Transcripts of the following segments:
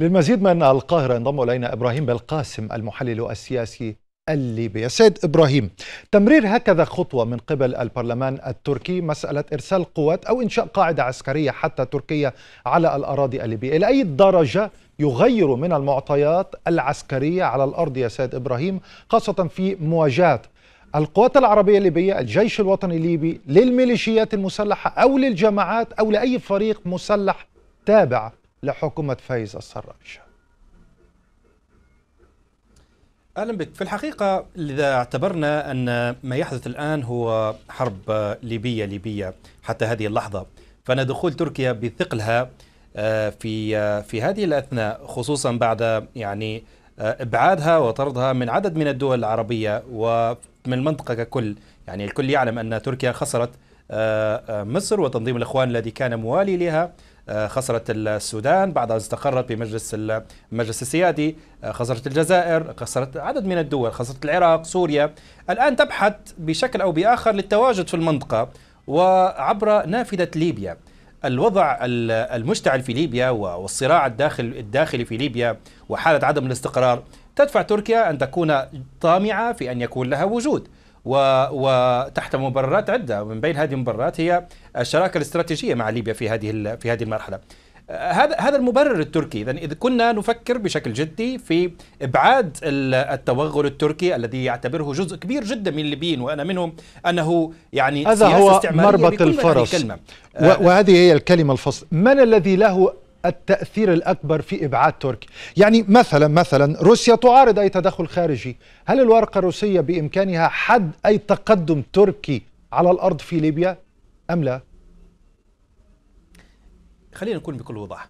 للمزيد من القاهرة ينضم إلينا إبراهيم بالقاسم المحلل السياسي الليبي سيد إبراهيم تمرير هكذا خطوة من قبل البرلمان التركي مسألة إرسال قوات أو إنشاء قاعدة عسكرية حتى تركية على الأراضي الليبية إلى أي درجة يغير من المعطيات العسكرية على الأرض يا سيد إبراهيم خاصة في مواجهة القوات العربية الليبية الجيش الوطني الليبي للميليشيات المسلحة أو للجماعات أو لأي فريق مسلح تابع لحكومة فايز السراج اهلا بك في الحقيقه اذا اعتبرنا ان ما يحدث الان هو حرب ليبيه ليبيه حتى هذه اللحظه فان دخول تركيا بثقلها آه، في آه، في هذه الاثناء خصوصا بعد يعني آه، ابعادها وطردها من عدد من الدول العربيه ومن المنطقه ككل يعني الكل يعلم ان تركيا خسرت مصر وتنظيم الاخوان الذي كان موالي لها آه، خسرت السودان بعدها استقرت بمجلس المجلس السيادي آه، خسرت الجزائر خسرت عدد من الدول خسرت العراق سوريا الآن تبحث بشكل أو بآخر للتواجد في المنطقة وعبر نافذة ليبيا الوضع المشتعل في ليبيا والصراع الداخل الداخلي في ليبيا وحالة عدم الاستقرار تدفع تركيا أن تكون طامعة في أن يكون لها وجود وتحت مبررات عده من بين هذه المبررات هي الشراكه الاستراتيجيه مع ليبيا في هذه في هذه المرحله. آه، هذا هذا المبرر التركي اذا اذا كنا نفكر بشكل جدي في ابعاد التوغل التركي الذي يعتبره جزء كبير جدا من الليبيين وانا منهم انه يعني هذا هو مربط الفرس آه، وهذه هي الكلمه الفصل من الذي له التأثير الأكبر في إبعاد تركيا يعني مثلا مثلا روسيا تعارض أي تدخل خارجي هل الورقة الروسية بإمكانها حد أي تقدم تركي على الأرض في ليبيا أم لا؟ خلينا نكون بكل وضوح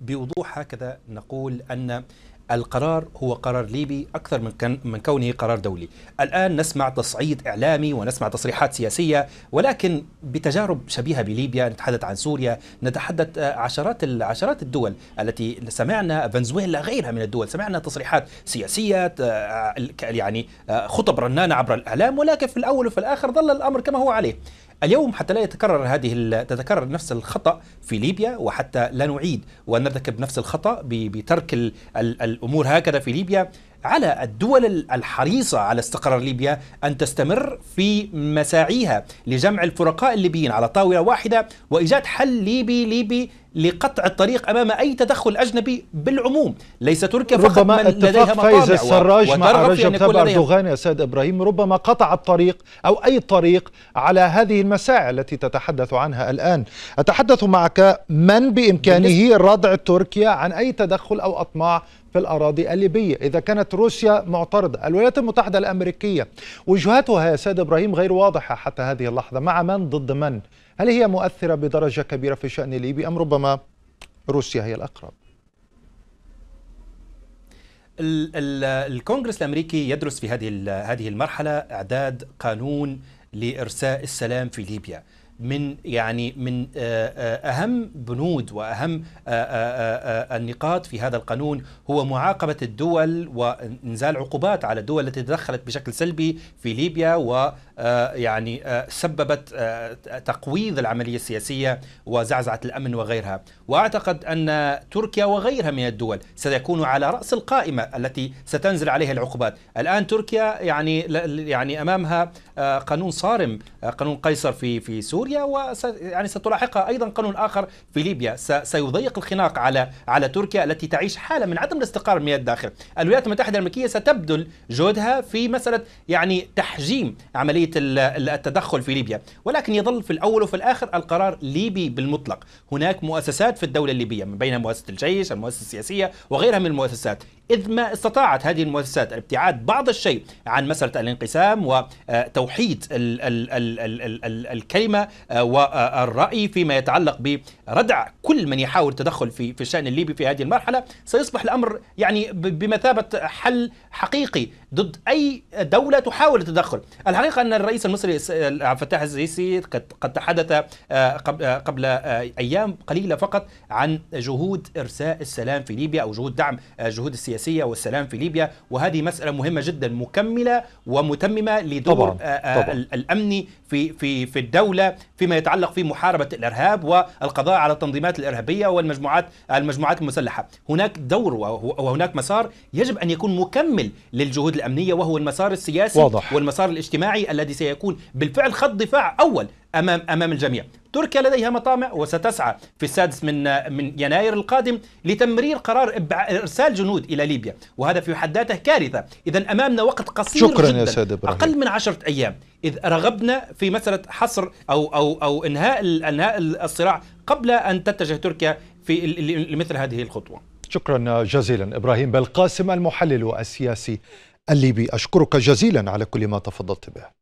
بوضوح هكذا نقول أن القرار هو قرار ليبي أكثر من, كن من كونه قرار دولي الآن نسمع تصعيد إعلامي ونسمع تصريحات سياسية ولكن بتجارب شبيهة بليبيا نتحدث عن سوريا نتحدث آه، عشرات عشرات الدول التي سمعنا فنزويلا غيرها من الدول سمعنا تصريحات سياسية آه، يعني آه، خطب رنانة عبر الإعلام ولكن في الأول وفي الآخر ظل الأمر كما هو عليه اليوم حتى لا يتكرر هذه تتكرر نفس الخطأ في ليبيا وحتى لا نعيد ونرتكب نفس الخطأ بترك الأمور هكذا في ليبيا على الدول الحريصة على استقرار ليبيا أن تستمر في مساعيها لجمع الفرقاء الليبيين على طاولة واحدة وإيجاد حل ليبي ليبي لقطع الطريق امام اي تدخل اجنبي بالعموم، ليس تركيا فقط ربما من لديها مطامع فايز السراج مع رجب طيب اردوغان يا سيد ابراهيم ربما قطع الطريق او اي طريق على هذه المساعي التي تتحدث عنها الان، اتحدث معك من بامكانه ردع تركيا عن اي تدخل او اطماع في الأراضي الليبية إذا كانت روسيا معترضة الولايات المتحدة الأمريكية وجهتها يا سيد إبراهيم غير واضحة حتى هذه اللحظة مع من ضد من هل هي مؤثرة بدرجة كبيرة في شأن ليبيا أم ربما روسيا هي الأقرب الكونغرس الامريكي يدرس في هذه هذه المرحله اعداد قانون لارساء السلام في ليبيا من يعني من آه، آه، اهم بنود واهم آه، النقاط في هذا القانون هو معاقبه الدول وانزال عقوبات على الدول التي تدخلت بشكل سلبي في ليبيا و آه، يعني آه، سببت آه، تقويض العملية السياسية وزعزعة الأمن وغيرها وأعتقد أن تركيا وغيرها من الدول سيكون على رأس القائمة التي ستنزل عليها العقوبات الآن تركيا يعني يعني أمامها قانون صارم قانون قيصر في في سوريا و يعني ستلاحقها أيضا قانون آخر في ليبيا سيضيق الخناق على على تركيا التي تعيش حالة من عدم الاستقرار من الداخل الولايات المتحدة الأمريكية ستبذل جهدها في مسألة يعني تحجيم عملية التدخل في ليبيا ولكن يظل في الأول وفي الآخر القرار ليبي بالمطلق هناك مؤسسات في الدولة الليبية من بينها مؤسسة الجيش المؤسسة السياسية وغيرها من المؤسسات إذ ما استطاعت هذه المؤسسات الابتعاد بعض الشيء عن مسألة الانقسام وتوحيد آه، ال ال ال ال ال ال الكلمة آه، والرأي آه، فيما يتعلق بردع كل من يحاول التدخل في في الشأن الليبي في هذه المرحلة سيصبح الأمر يعني بمثابة حل حقيقي ضد أي دولة تحاول التدخل الحقيقه ان الرئيس المصري عبد الفتاح السيسي قد تحدث آه، آه، قبل آه، ايام قليله فقط عن جهود ارساء السلام في ليبيا او جهود دعم الجهود السياسيه والسلام في ليبيا وهذه مساله مهمه جدا مكمله ومتممه لدور طبعاً. طبعاً. الامني في في في الدوله فيما يتعلق في محاربه الارهاب والقضاء على التنظيمات الارهابيه والمجموعات المجموعات المسلحه، هناك دور وهناك مسار يجب ان يكون مكمل للجهود الامنيه وهو المسار السياسي واضح. والمسار الاجتماعي الصناعي الذي سيكون بالفعل خط دفاع أول أمام أمام الجميع تركيا لديها مطامع وستسعى في السادس من من يناير القادم لتمرير قرار ارسال جنود الى ليبيا وهذا في حد ذاته كارثه اذا امامنا وقت قصير شكرا جدا يا سيد إبراهيم. اقل من عشرة ايام اذ رغبنا في مساله حصر او او او انهاء انهاء الصراع قبل ان تتجه تركيا في لمثل هذه الخطوه شكرا جزيلا ابراهيم بلقاسم المحلل السياسي الليبي أشكرك جزيلا على كل ما تفضلت به